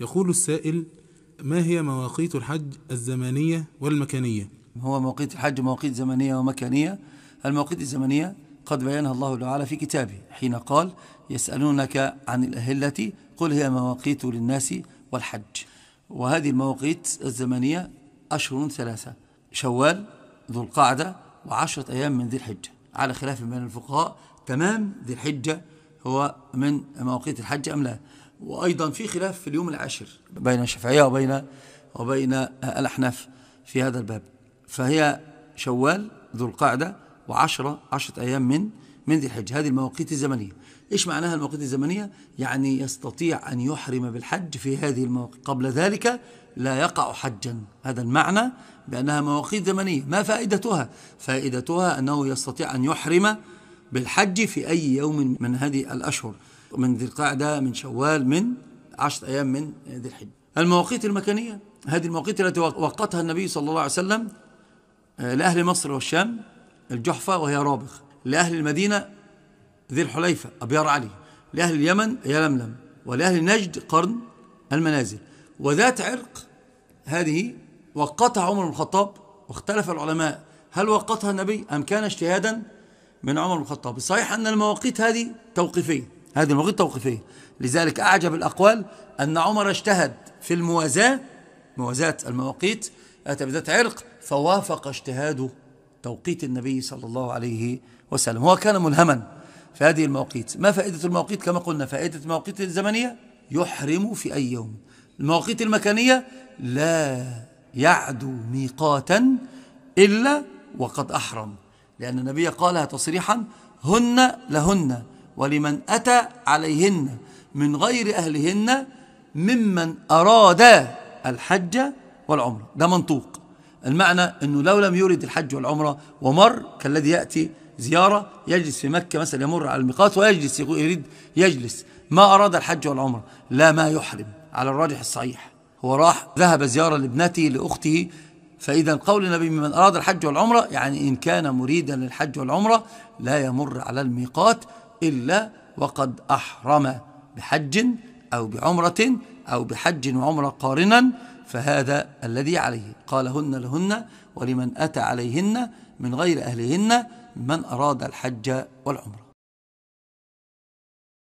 يقول السائل ما هي مواقيت الحج الزمانية والمكانية هو مواقيت الحج مواقيت زمنية ومكانية المواقيت الزمنية قد بيانها الله تعالى في كتابه حين قال يسألونك عن الأهلة قل هي مواقيت للناس والحج وهذه المواقيت الزمنية أشهر ثلاثة شوال ذو القعدة وعشرة أيام من ذي الحجة على خلاف بين الفقهاء تمام ذي الحجة هو من مواقيت الحج أم لا وأيضا في خلاف في اليوم العاشر بين الشافعية وبين وبين الأحناف في هذا الباب فهي شوال ذو القعدة وعشرة عشرة أيام من من ذي الحجة هذه المواقيت الزمنية إيش معناها المواقيت الزمنية؟ يعني يستطيع أن يحرم بالحج في هذه المواقيت قبل ذلك لا يقع حجا هذا المعنى بأنها مواقيت زمنية ما فائدتها؟ فائدتها أنه يستطيع أن يحرم بالحج في أي يوم من هذه الأشهر من ذي القعدة من شوال من عشر أيام من ذي الحجة المواقيت المكانية هذه المواقيت التي وقتها النبي صلى الله عليه وسلم آه، لأهل مصر والشام الجحفة وهي رابغ لأهل المدينة ذي الحليفة أبيار علي لأهل اليمن يلملم ولأهل نجد قرن المنازل وذات عرق هذه وقتها عمر بن الخطاب واختلف العلماء هل وقتها النبي أم كان اجتهادا من عمر بن الخطاب الصحيح أن المواقيت هذه توقيفية هذه المواقيت توقيفية لذلك أعجب الأقوال أن عمر اجتهد في الموازاة موازاة المواقيت أتى بذات عرق فوافق اجتهاده توقيت النبي صلى الله عليه وسلم هو كان ملهما في هذه المواقيت ما فائدة المواقيت كما قلنا فائدة المواقيت الزمنية يحرم في أي يوم المواقيت المكانية لا يعدو ميقاتا إلا وقد أحرم لأن النبي قالها تصريحا هن لهن ولمن أتى عليهن من غير أهلهن ممن أراد الحج والعمرة ده منطوق المعنى أنه لو لم يرد الحج والعمرة ومر كالذي يأتي زيارة يجلس في مكة مثلا يمر على الميقات ويجلس يريد يجلس ما أراد الحج والعمرة لا ما يحرم على الراجح الصحيح هو راح ذهب زيارة لابنته لأخته فإذا قول النبي من أراد الحج والعمرة يعني إن كان مريدا للحج والعمرة لا يمر على الميقات إلا وقد أحرم بحج أو بعمرة أو بحج وعمرة قارنا فهذا الذي عليه قالهن لهن ولمن أتى عليهن من غير أهلهن من أراد الحج والعمرة